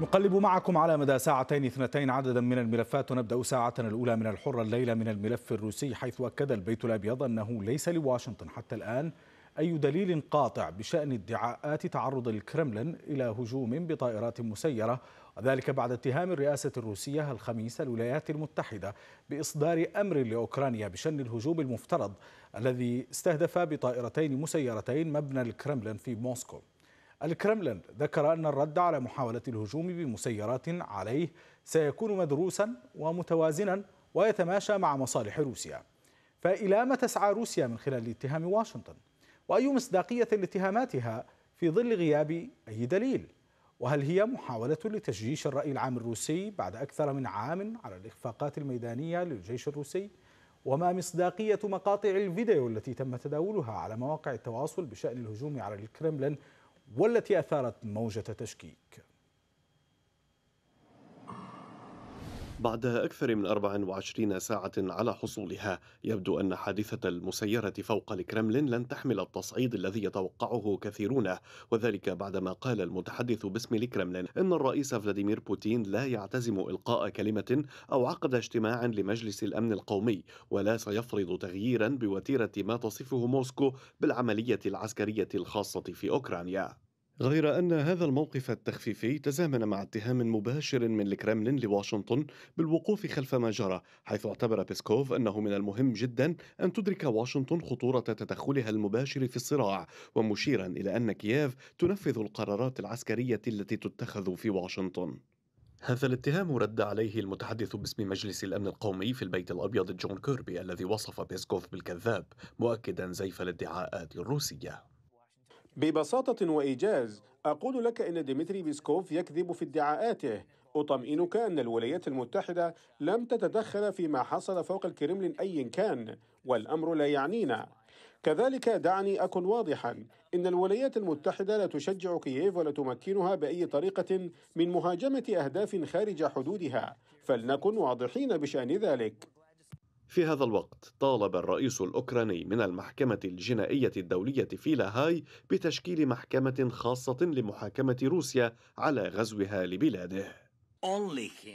نقلب معكم على مدى ساعتين اثنتين عددا من الملفات ونبدأ ساعتنا الأولى من الحرة الليلة من الملف الروسي حيث أكد البيت الأبيض أنه ليس لواشنطن حتى الآن أي دليل قاطع بشأن ادعاءات تعرض الكرملين إلى هجوم بطائرات مسيرة وذلك بعد اتهام الرئاسة الروسية الخميس الولايات المتحدة بإصدار أمر لأوكرانيا بشن الهجوم المفترض الذي استهدف بطائرتين مسيرتين مبنى الكرملين في موسكو الكرملين ذكر أن الرد على محاولة الهجوم بمسيرات عليه سيكون مدروسا ومتوازنا ويتماشى مع مصالح روسيا فإلى ما تسعى روسيا من خلال اتهام واشنطن وأي مصداقية لاتهاماتها في ظل غياب أي دليل وهل هي محاولة لتجيش الرأي العام الروسي بعد أكثر من عام على الإخفاقات الميدانية للجيش الروسي وما مصداقية مقاطع الفيديو التي تم تداولها على مواقع التواصل بشأن الهجوم على الكرملين والتي أثارت موجة تشكيك بعد أكثر من 24 ساعة على حصولها يبدو أن حادثة المسيرة فوق الكرملين لن تحمل التصعيد الذي يتوقعه كثيرون وذلك بعدما قال المتحدث باسم الكرملين أن الرئيس فلاديمير بوتين لا يعتزم إلقاء كلمة أو عقد اجتماع لمجلس الأمن القومي ولا سيفرض تغييرا بوتيرة ما تصفه موسكو بالعملية العسكرية الخاصة في أوكرانيا غير أن هذا الموقف التخفيفي تزامن مع اتهام مباشر من الكرملين لواشنطن بالوقوف خلف ما جرى حيث اعتبر بيسكوف أنه من المهم جدا أن تدرك واشنطن خطورة تدخلها المباشر في الصراع ومشيرا إلى أن كييف تنفذ القرارات العسكرية التي تتخذ في واشنطن هذا الاتهام رد عليه المتحدث باسم مجلس الامن القومي في البيت الابيض جون كيربي الذي وصف بيسكوف بالكذاب مؤكدا زيف الادعاءات الروسيه ببساطة وإيجاز أقول لك إن ديمتري بيسكوف يكذب في ادعاءاته أطمئنك أن الولايات المتحدة لم تتدخل فيما حصل فوق الكرملين أيا كان والأمر لا يعنينا كذلك دعني أكن واضحا إن الولايات المتحدة لا تشجع كييف ولا تمكنها بأي طريقة من مهاجمة أهداف خارج حدودها فلنكن واضحين بشأن ذلك في هذا الوقت طالب الرئيس الأوكراني من المحكمة الجنائية الدولية في لاهاي بتشكيل محكمة خاصة لمحاكمة روسيا على غزوها لبلاده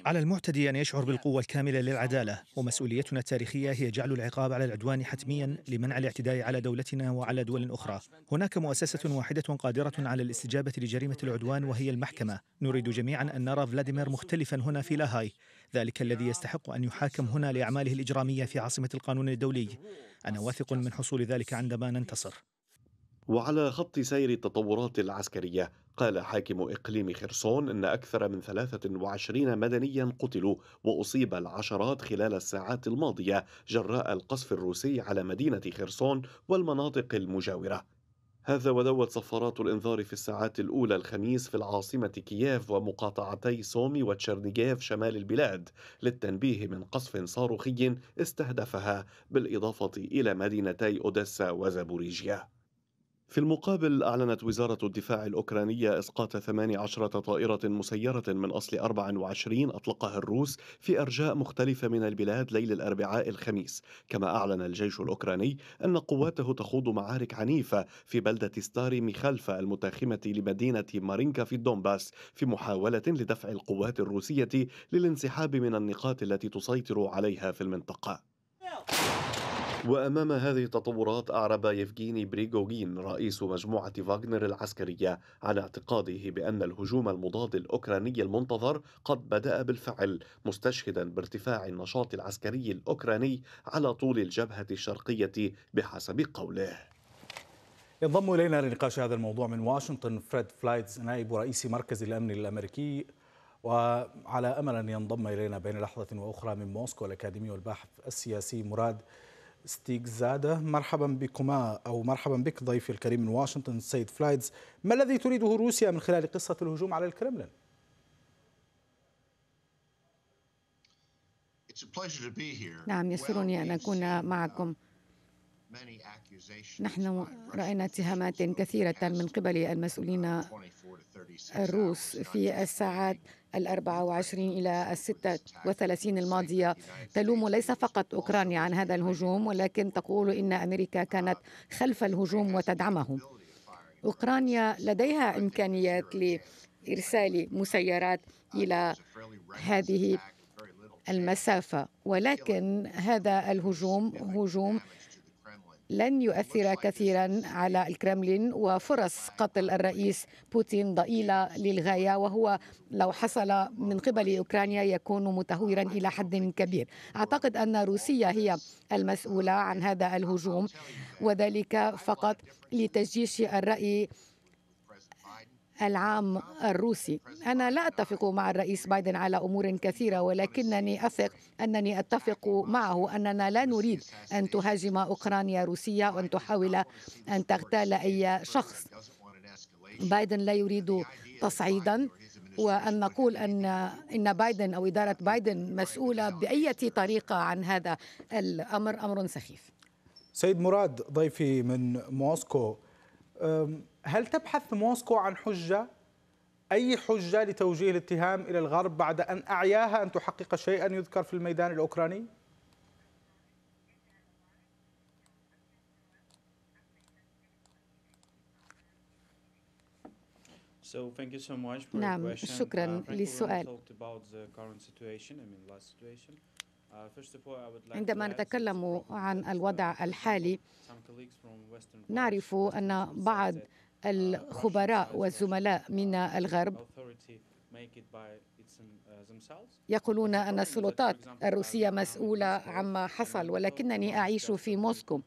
على المعتدي أن يشعر بالقوة الكاملة للعدالة ومسؤوليتنا التاريخية هي جعل العقاب على العدوان حتميا لمنع الاعتداء على دولتنا وعلى دول أخرى هناك مؤسسة واحدة قادرة على الاستجابة لجريمة العدوان وهي المحكمة نريد جميعا أن نرى فلاديمير مختلفا هنا في لاهاي ذلك الذي يستحق أن يحاكم هنا لأعماله الإجرامية في عاصمة القانون الدولي أنا واثق من حصول ذلك عندما ننتصر وعلى خط سير التطورات العسكرية قال حاكم إقليم خرسون أن أكثر من 23 مدنيا قتلوا وأصيب العشرات خلال الساعات الماضية جراء القصف الروسي على مدينة خرسون والمناطق المجاورة هذا ودوت صفارات الانذار في الساعات الاولى الخميس في العاصمه كييف ومقاطعتي سومي وتشرنيغيف شمال البلاد للتنبيه من قصف صاروخي استهدفها بالاضافه الى مدينتي اوديسا وزابوريجيا في المقابل أعلنت وزارة الدفاع الأوكرانية إسقاط 18 طائرة مسيرة من أصل 24 أطلقها الروس في أرجاء مختلفة من البلاد ليل الأربعاء الخميس، كما أعلن الجيش الأوكراني أن قواته تخوض معارك عنيفة في بلدة ستاري ميخالفا المتاخمة لمدينة مارينكا في الدومباس في محاولة لدفع القوات الروسية للانسحاب من النقاط التي تسيطر عليها في المنطقة. وأمام هذه التطورات أعرب يفجيني بريغوغين رئيس مجموعة فاغنر العسكرية عن اعتقاده بأن الهجوم المضاد الأوكراني المنتظر قد بدأ بالفعل مستشهدا بارتفاع النشاط العسكري الأوكراني على طول الجبهة الشرقية بحسب قوله ينضم الينا لنقاش هذا الموضوع من واشنطن فريد فلايتز نائب رئيس مركز الامن الامريكي وعلى امل ان ينضم الينا بين لحظه واخرى من موسكو الاكاديمي والباحث السياسي مراد ستيك زادة مرحبا بكما أو مرحبا بك ضيفي الكريم من واشنطن سيد فلايدز ما الذي تريده روسيا من خلال قصة الهجوم على الكرملين؟ نعم يسرني أن أكون معكم uh, نحن رأينا اتهامات كثيرة من قبل uh, المسؤولين الروس في الساعات الأربعة وعشرين إلى الستة وثلاثين الماضية تلوم ليس فقط أوكرانيا عن هذا الهجوم ولكن تقول إن أمريكا كانت خلف الهجوم وتدعمه أوكرانيا لديها إمكانيات لإرسال مسيرات uh, إلى هذه المسافة ولكن هذا الهجوم هجوم لن يؤثر كثيرا على الكرملين وفرص قتل الرئيس بوتين ضئيلة للغاية وهو لو حصل من قبل أوكرانيا يكون متهورا إلى حد كبير أعتقد أن روسيا هي المسؤولة عن هذا الهجوم وذلك فقط لتجيش الرأي العام الروسي أنا لا أتفق مع الرئيس بايدن على أمور كثيرة ولكنني أثق أنني أتفق معه أننا لا نريد أن تهاجم أوكرانيا روسيا وأن تحاول أن تغتال أي شخص بايدن لا يريد تصعيدا وأن نقول أن إن بايدن أو إدارة بايدن مسؤولة باي طريقة عن هذا الأمر أمر سخيف سيد مراد ضيفي من موسكو هل تبحث موسكو عن حجة أي حجة لتوجيه الاتهام إلى الغرب بعد أن أعياها أن تحقق شيئا يذكر في الميدان الأوكراني؟ نعم شكرا uh, للسؤال uh, عندما نتكلم عن الوضع الحالي نعرف أن بعض الخبراء والزملاء من الغرب يقولون أن السلطات الروسية مسؤولة عما حصل ولكنني أعيش في موسكو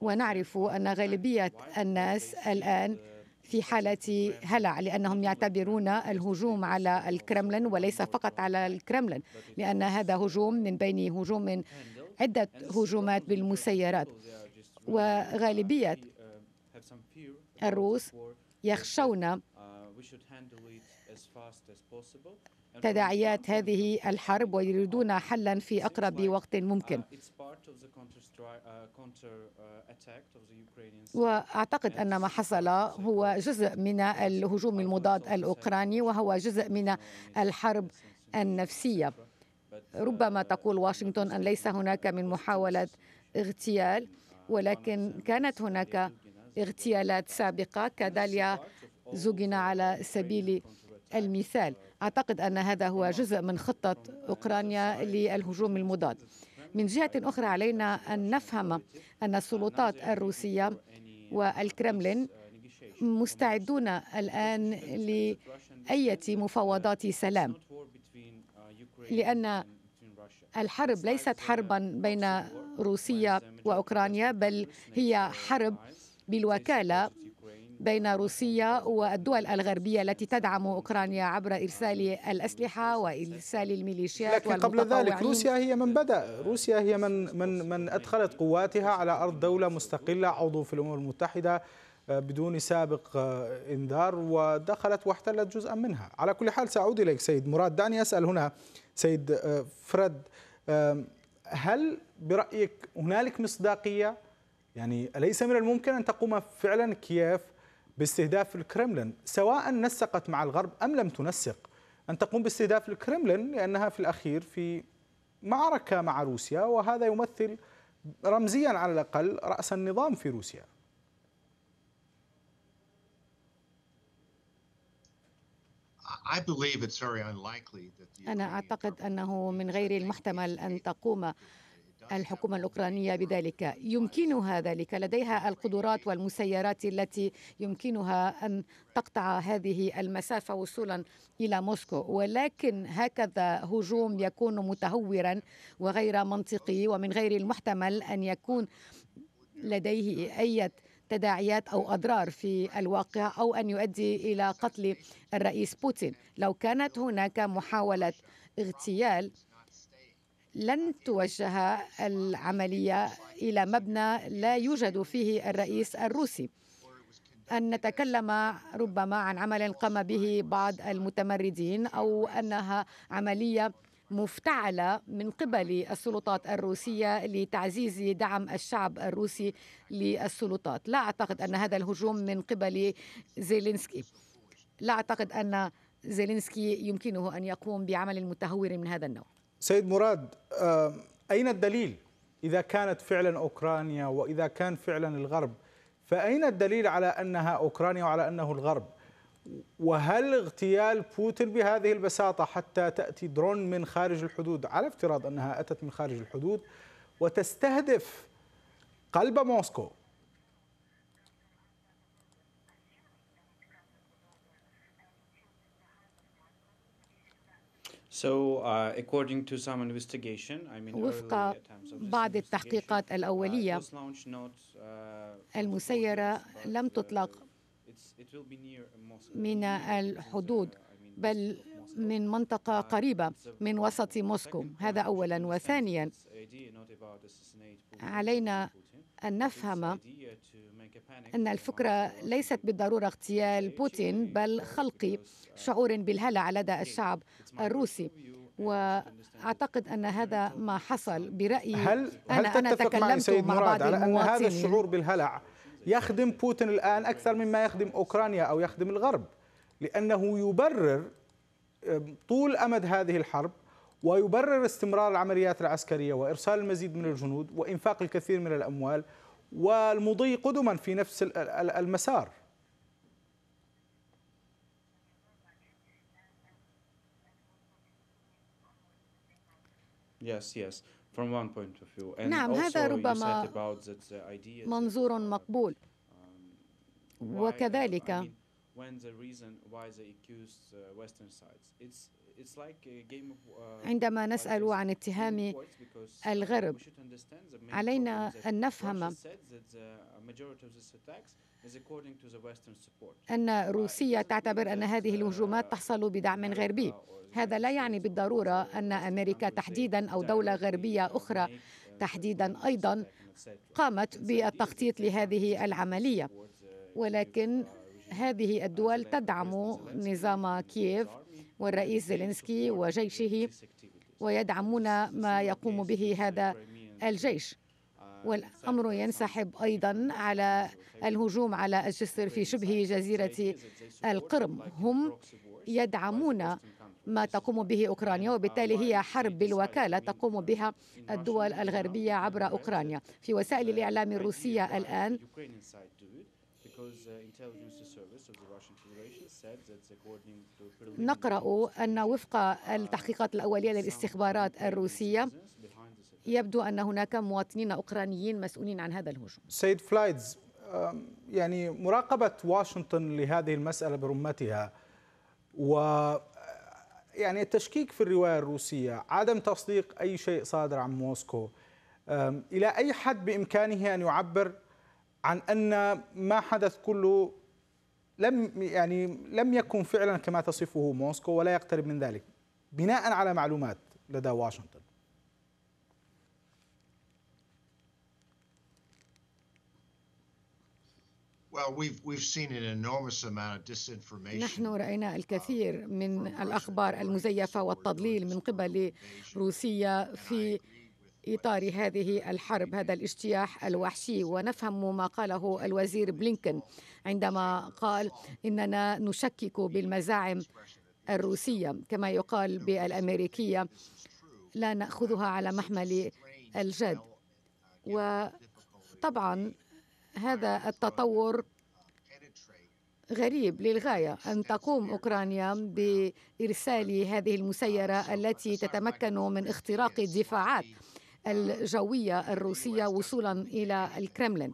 ونعرف أن غالبية الناس الآن في حالة هلع لأنهم يعتبرون الهجوم على الكرملين وليس فقط على الكرملين لأن هذا هجوم من بين هجوم عدة هجومات بالمسيرات وغالبية الروس يخشون uh, تداعيات هذه الحرب ويريدون uh, حلا في اقرب وقت uh, ممكن. واعتقد ان ما حصل هو جزء من الهجوم المضاد الاوكراني وهو جزء من الحرب النفسيه. ربما تقول واشنطن ان ليس هناك من محاوله اغتيال ولكن كانت هناك اغتيالات سابقة كداليا زوجنا على سبيل المثال أعتقد أن هذا هو جزء من خطة أوكرانيا للهجوم المضاد من جهة أخرى علينا أن نفهم أن السلطات الروسية والكرملين مستعدون الآن لأية مفاوضات سلام لأن الحرب ليست حربا بين روسيا وأوكرانيا بل هي حرب بالوكالة بين روسيا والدول الغربية التي تدعم أوكرانيا عبر إرسال الأسلحة وإرسال الميليشيات لكن قبل ذلك روسيا هي من بدأ روسيا هي من, من, من أدخلت قواتها على أرض دولة مستقلة عضو في الأمم المتحدة آه، بدون سابق آه، انذار ودخلت واحتلت جزءا منها على كل حال سأعود إليك سيد مراد دعني أسأل هنا سيد آه، فرد هل برأيك هنالك مصداقية يعني أليس من الممكن أن تقوم فعلا كييف باستهداف الكرملين سواء نسقت مع الغرب أم لم تنسق أن تقوم باستهداف الكرملين لأنها في الأخير في معركة مع روسيا وهذا يمثل رمزيا على الأقل رأس النظام في روسيا أنا أعتقد أنه من غير المحتمل أن تقوم الحكومة الأوكرانية بذلك يمكنها ذلك لديها القدرات والمسيرات التي يمكنها أن تقطع هذه المسافة وصولا إلى موسكو ولكن هكذا هجوم يكون متهورا وغير منطقي ومن غير المحتمل أن يكون لديه أي تداعيات او اضرار في الواقع او ان يؤدي الى قتل الرئيس بوتين لو كانت هناك محاوله اغتيال لن توجه العملية إلى مبنى لا يوجد فيه الرئيس الروسي أن نتكلم ربما عن عمل قام به بعض المتمردين أو أنها عملية مفتعلة من قبل السلطات الروسية لتعزيز دعم الشعب الروسي للسلطات لا أعتقد أن هذا الهجوم من قبل زيلينسكي لا أعتقد أن زيلينسكي يمكنه أن يقوم بعمل متهور من هذا النوع سيد مراد آه، أين الدليل إذا كانت فعلا أوكرانيا وإذا كان فعلا الغرب فأين الدليل على أنها أوكرانيا وعلى أنه الغرب وهل اغتيال بوتين بهذه البساطة حتى تأتي درون من خارج الحدود على افتراض أنها أتت من خارج الحدود وتستهدف قلب موسكو So, uh, according to some investigation, I mean, وفق بعض التحقيقات uh, الأولية uh, المسيرة لم تطلق من الحدود بل من منطقة قريبة من وسط موسكو هذا أولا وثانيا علينا أن نفهم أن الفكرة ليست بالضرورة اغتيال بوتين بل خلق شعور بالهلع لدى الشعب الروسي واعتقد ان هذا ما حصل برايي هل هل أنا تتفق أنا تكلمت مع سيد مع مراد على ان هذا الشعور بالهلع يخدم بوتين الان اكثر مما يخدم اوكرانيا او يخدم الغرب لانه يبرر طول امد هذه الحرب ويبرر استمرار العمليات العسكرية وإرسال المزيد من الجنود وإنفاق الكثير من الأموال والمضي قدما في نفس المسار Yes, yes. From one point of view. And نعم هذا ربما منظور um, مقبول وكذلك Uh, عندما نسأل عن اتهام الغرب علينا أن نفهم uh, أن روسيا تعتبر أن هذه الهجومات uh, تحصل بدعم غربي هذا لا يعني بالضرورة أن أمريكا تحديدا أو دولة غربية أخرى تحديدا أيضا قامت بالتخطيط لهذه العملية ولكن هذه الدول تدعم نظام كييف والرئيس زيلينسكي وجيشه ويدعمون ما يقوم به هذا الجيش والأمر ينسحب أيضا على الهجوم على الجسر في شبه جزيرة القرم هم يدعمون ما تقوم به أوكرانيا وبالتالي هي حرب بالوكالة تقوم بها الدول الغربية عبر أوكرانيا في وسائل الإعلام الروسية الآن Uh, نقرأ أن وفق التحقيقات الأولية للاستخبارات الروسية يبدو أن هناك مواطنين أوكرانيين مسؤولين عن هذا الهجوم سيد فلايدز um, يعني مراقبة واشنطن لهذه المسألة برمتها و آه، يعني التشكيك في الرواية الروسية عدم تصديق أي شيء صادر عن موسكو إلى أي حد بإمكانه أن يعبر عن ان ما حدث كله لم يعني لم يكن فعلا كما تصفه موسكو ولا يقترب من ذلك بناء على معلومات لدى واشنطن نحن راينا الكثير من الاخبار المزيفه والتضليل من قبل روسيا في إطار هذه الحرب هذا الاجتياح الوحشي ونفهم ما قاله الوزير بلينكن عندما قال إننا نشكك بالمزاعم الروسية كما يقال بالأمريكية لا نأخذها على محمل الجد وطبعا هذا التطور غريب للغاية أن تقوم أوكرانيا بإرسال هذه المسيرة التي تتمكن من اختراق الدفاعات الجوية الروسية وصولا إلى الكرملين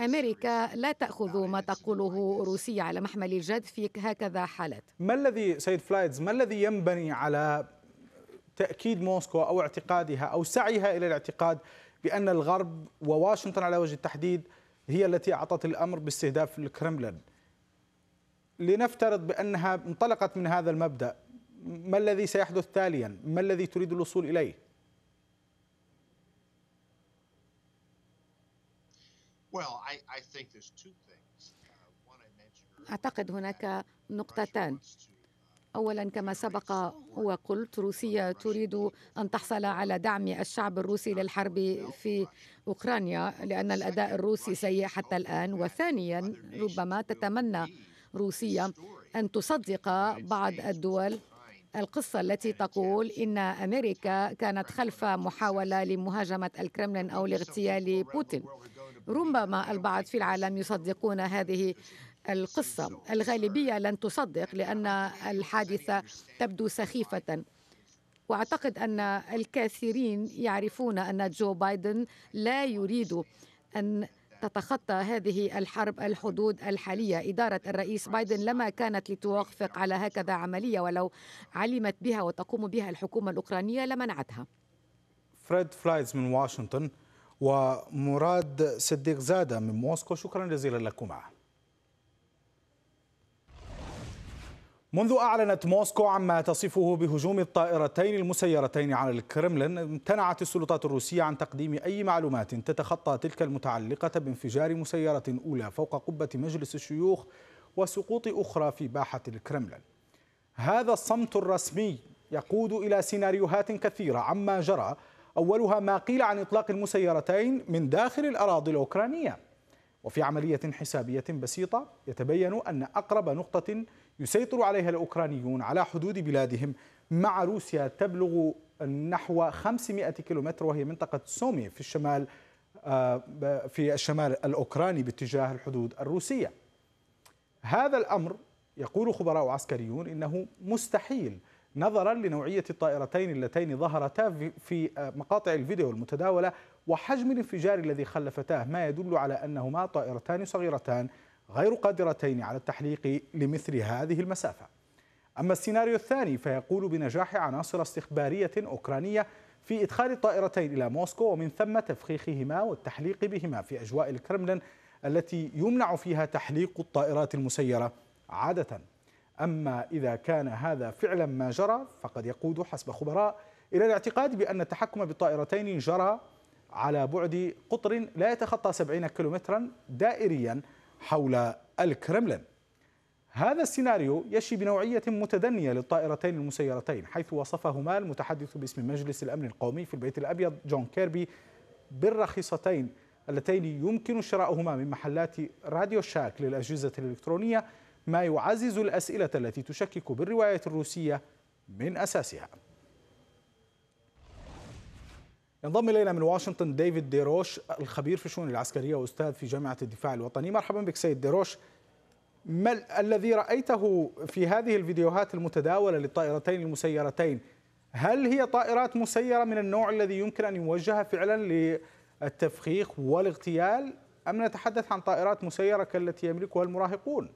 أمريكا لا تأخذ ما تقوله روسيا على محمل الجد في هكذا حالات ما الذي سيد فلايدز ما الذي ينبني على تأكيد موسكو أو اعتقادها أو سعيها إلى الاعتقاد بأن الغرب وواشنطن على وجه التحديد هي التي أعطت الأمر باستهداف الكرملين لنفترض بأنها انطلقت من هذا المبدأ ما الذي سيحدث تاليا ما الذي تريد الوصول إليه Uh, أعتقد هناك نقطتان uh, اولا كما سبق وقلت روسيا تريد ان تحصل على دعم الشعب الروسي للحرب في اوكرانيا لان الاداء الروسي سيء حتى الان وثانيا ربما تتمنى روسيا ان تصدق بعض الدول القصة التي تقول إن أمريكا كانت خلف محاولة لمهاجمة الكرملين أو لاغتيال بوتين ربما البعض في العالم يصدقون هذه القصة الغالبية لن تصدق لأن الحادثة تبدو سخيفة واعتقد ان الكثيرين يعرفون ان جو بايدن لا يريد ان تتخطى هذه الحرب الحدود الحاليه اداره الرئيس بايدن لما كانت لتوافق على هكذا عمليه ولو علمت بها وتقوم بها الحكومه الاوكرانيه لمنعتها فريد فلايز من واشنطن ومراد صديق زاده من موسكو شكرا جزيلا لكما منذ أعلنت موسكو عما تصفه بهجوم الطائرتين المسيرتين على الكرملين امتنعت السلطات الروسية عن تقديم أي معلومات تتخطى تلك المتعلقة بانفجار مسيرة أولى فوق قبة مجلس الشيوخ وسقوط أخرى في باحة الكرملين هذا الصمت الرسمي يقود إلى سيناريوهات كثيرة عما جرى أولها ما قيل عن إطلاق المسيرتين من داخل الأراضي الأوكرانية وفي عملية حسابية بسيطة يتبين أن أقرب نقطة يسيطر عليها الأوكرانيون على حدود بلادهم مع روسيا تبلغ نحو 500 كيلومتر وهي منطقة سومي في الشمال آه، في الشمال الأوكراني باتجاه الحدود الروسية هذا الأمر يقول خبراء عسكريون إنه مستحيل نظرا لنوعية الطائرتين اللتين ظهرتا في آه، مقاطع الفيديو المتداولة وحجم الانفجار الذي خلفتاه ما يدل على أنهما طائرتان صغيرتان غير قادرتين على التحليق لمثل هذه المسافة أما السيناريو الثاني فيقول بنجاح عناصر استخبارية أوكرانية في إدخال الطائرتين إلى موسكو ومن ثم تفخيخهما والتحليق بهما في أجواء الكرملين التي يمنع فيها تحليق الطائرات المسيرة عادةً أما إذا كان هذا فعلا ما جرى فقد يقود حسب خبراء إلى الاعتقاد بأن التحكم بالطائرتين جرى على بعد قطر لا يتخطى 70 كيلومترا دائريا حول الكرملين هذا السيناريو يشي بنوعية متدنية للطائرتين المسيرتين حيث وصفهما المتحدث باسم مجلس الأمن القومي في البيت الأبيض جون كيربي بالرخيصتين اللتين يمكن شراؤهما من محلات راديو شاك للأجهزة الإلكترونية ما يعزز الأسئلة التي تشكك بالرواية الروسية من أساسها ينضم الينا من واشنطن ديفيد ديروش الخبير في الشؤون العسكريه واستاذ في جامعه الدفاع الوطني مرحبا بك سيد ديروش ما الذي رايته في هذه الفيديوهات المتداوله للطائرتين المسيرتين هل هي طائرات مسيره من النوع الذي يمكن ان يوجه فعلا للتفخيخ والاغتيال ام نتحدث عن طائرات مسيره كالتي يملكها المراهقون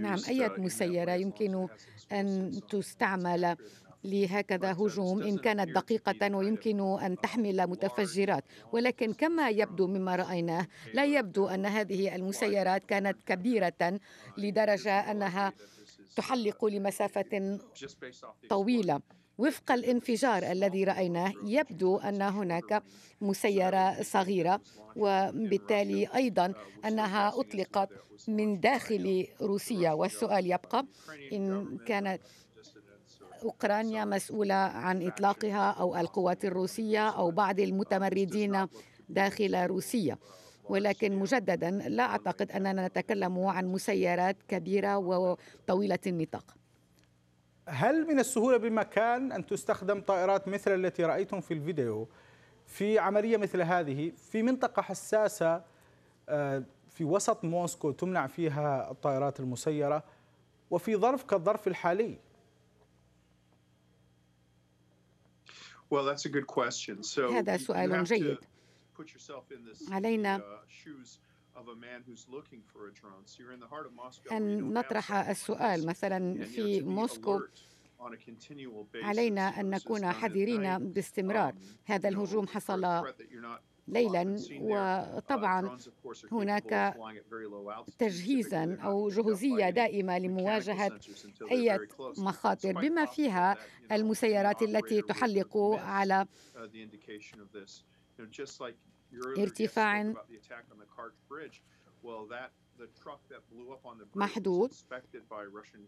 نعم أي uh, مسيرة يمكن أن تستعمل لهكذا uh, هجوم إن كانت دقيقة ويمكن أن تحمل متفجرات ولكن كما يبدو مما رأيناه لا يبدو أن هذه المسيرات كانت كبيرة لدرجة أنها uh, تحلق لمسافة طويلة وفق الانفجار الذي رايناه يبدو ان هناك مسيره صغيره وبالتالي ايضا انها اطلقت من داخل روسيا والسؤال يبقى ان كانت اوكرانيا مسؤوله عن اطلاقها او القوات الروسيه او بعض المتمردين داخل روسيا ولكن مجددا لا اعتقد اننا نتكلم عن مسيرات كبيره وطويله النطاق هل من السهولة بمكان أن تستخدم طائرات مثل التي رأيتم في الفيديو في عملية مثل هذه في منطقة حساسة آه، في وسط موسكو تمنع فيها الطائرات المسيرة وفي ظرف كالظرف الحالي هذا سؤال جيد علينا أن نطرح السؤال مثلا في موسكو علينا أن نكون حذرين باستمرار um, هذا الهجوم حصل ليلا uh, وطبعا هناك تجهيزا او جهوزيه دائمه لمواجهه اي مخاطر بما فيها المسيرات التي تحلق على uh, ارتفاع محدود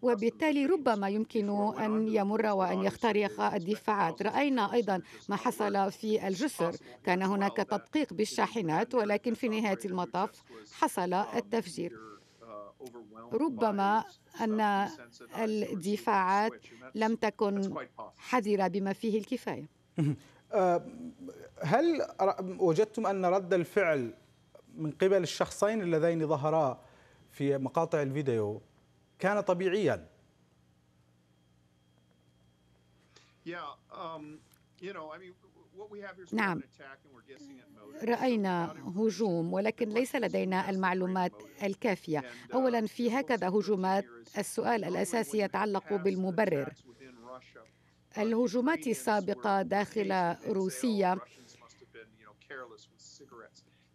وبالتالي ربما يمكن أن يمر وأن يخترق الدفاعات رأينا أيضا ما حصل في الجسر كان هناك تدقيق بالشاحنات ولكن في نهاية المطاف um, حصل التفجير ربما أن الدفاعات لم تكن حذرة بما فيه الكفاية آه، هل وجدتم أن رد الفعل من قبل الشخصين اللذين ظهرا في مقاطع الفيديو كان طبيعيا نعم راينا هجوم ولكن ليس لدينا المعلومات الكافيه uh, اولا في هكذا هجومات السؤال الاساسي يتعلق بالمبرر الهجومات السابقة داخل روسيا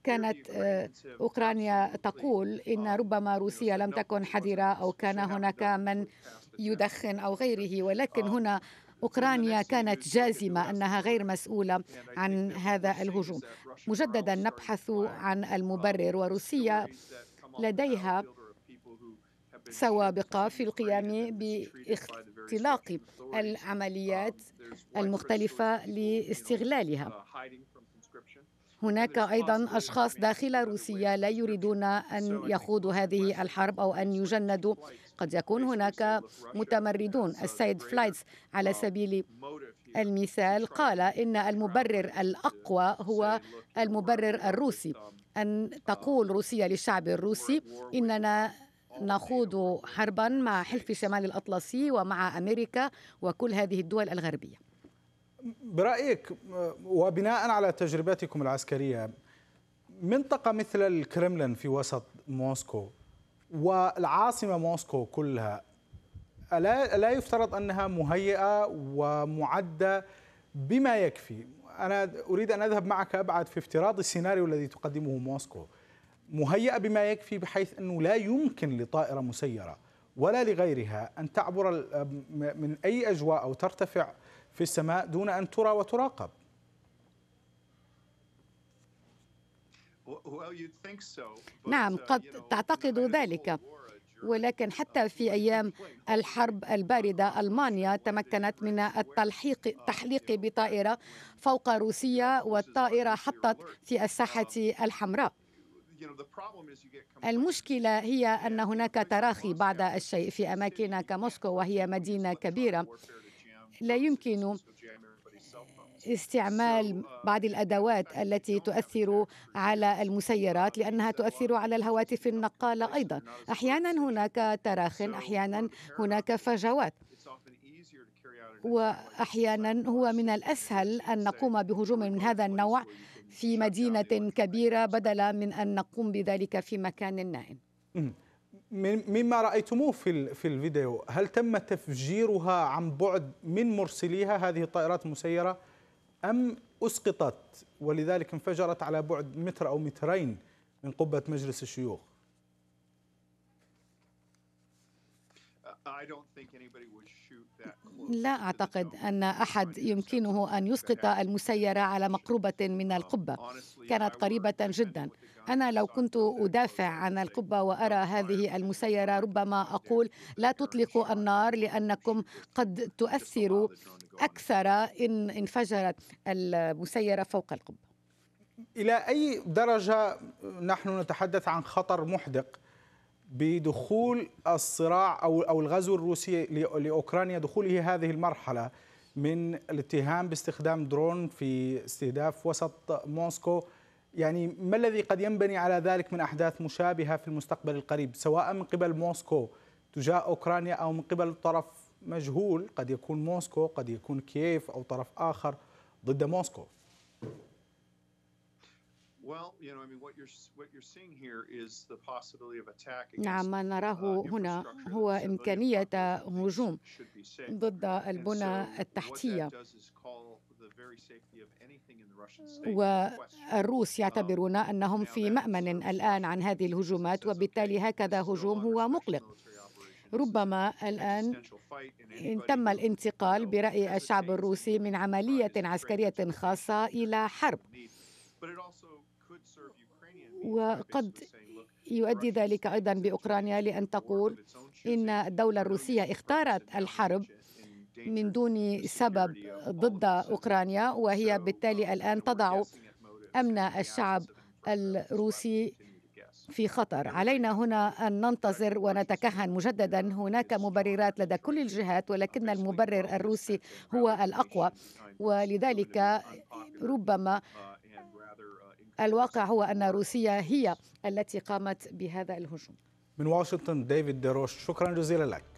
كانت آه، أوكرانيا تقول إن ربما روسيا لم تكن حذرة أو كان هناك من يدخن أو غيره ولكن هنا أوكرانيا كانت جازمة أنها غير مسؤولة عن هذا الهجوم مجددا نبحث عن المبرر وروسيا لديها سوابق في القيام باختلاق العمليات المختلفة لاستغلالها هناك ايضا اشخاص داخل روسيا لا يريدون ان يخوضوا هذه الحرب او ان يجندوا قد يكون هناك متمردون السيد فلايتس على سبيل المثال قال ان المبرر الاقوى هو المبرر الروسي ان تقول روسيا للشعب الروسي اننا نخوض حربا مع حلف شمال الأطلسي ومع أمريكا وكل هذه الدول الغربية برأيك وبناء على تجربتكم العسكرية منطقة مثل الكرملين في وسط موسكو والعاصمة موسكو كلها ألا, ألا يفترض أنها مهيئة ومعدة بما يكفي أنا أريد أن أذهب معك أبعد في افتراض السيناريو الذي تقدمه موسكو مهيئة بما يكفي بحيث أنه لا يمكن لطائرة مسيرة ولا لغيرها أن تعبر من أي أجواء أو ترتفع في السماء دون أن ترى وتراقب نعم uh, قد تعتقد ذلك ولكن حتى في ايام الحرب البارده المانيا تمكنت من التلحيق التحليق بطائره فوق روسيا والطائره حطت في الساحه um, الحمراء المشكلة هي أن هناك تراخي بعض الشيء في أماكن كموسكو وهي مدينة كبيرة لا يمكن استعمال uh, بعض الادوات التي تؤثر على المسيرات لانها تؤثر على الهواتف النقاله ايضا احيانا هناك تراخ uh, احيانا هناك فجوات واحيانا هو من الاسهل ان نقوم بهجوم من هذا النوع في مدينة كبيرة بدلا من أن نقوم بذلك في مكان نائم مما رأيتموه في الفيديو هل تم تفجيرها عن بعد من مرسليها هذه الطائرات المسيرة أم أسقطت ولذلك انفجرت على بعد متر أو مترين من قبة مجلس الشيوخ لا أعتقد أن أحد يمكنه أن يسقط المسيرة على مقربة من um, القبة كانت قريبة جدا أنا لو كنت أدافع عن القبة وأرى هذه المسيرة ربما أقول لا تطلقوا النار لأنكم قد تؤثروا أكثر إن انفجرت المسيرة فوق القبة إلى أي درجة نحن نتحدث عن خطر محدق بدخول الصراع او او الغزو الروسي لاوكرانيا دخوله هذه المرحله من الاتهام باستخدام درون في استهداف وسط موسكو يعني ما الذي قد ينبني على ذلك من احداث مشابهه في المستقبل القريب سواء من قبل موسكو تجاه اوكرانيا او من قبل طرف مجهول قد يكون موسكو قد يكون كييف او طرف اخر ضد موسكو Well, you know, I mean, what you're what you're seeing here is the possibility of attack. نعم ما نراه uh, هنا هو إمكانية هجوم ضد البنى التحتية. والروس um, يعتبرون أنهم في مأمن الآن عن هذه الهجومات وبالتالي هكذا هجوم هو مقلق. ربما الآن تم الانتقال برأي الشعب الروسي من عملية عسكرية خاصة إلى حرب. وقد يؤدي ذلك ايضا باوكرانيا لان تقول ان الدوله الروسيه اختارت الحرب من دون سبب ضد اوكرانيا وهي بالتالي الان تضع امن الشعب الروسي في خطر علينا هنا أن ننتظر ونتكهن مجددا هناك مبررات لدى كل الجهات ولكن المبرر الروسي هو الأقوى ولذلك ربما الواقع هو أن روسيا هي التي قامت بهذا الهجوم من واشنطن ديفيد ديروش شكرا جزيلا لك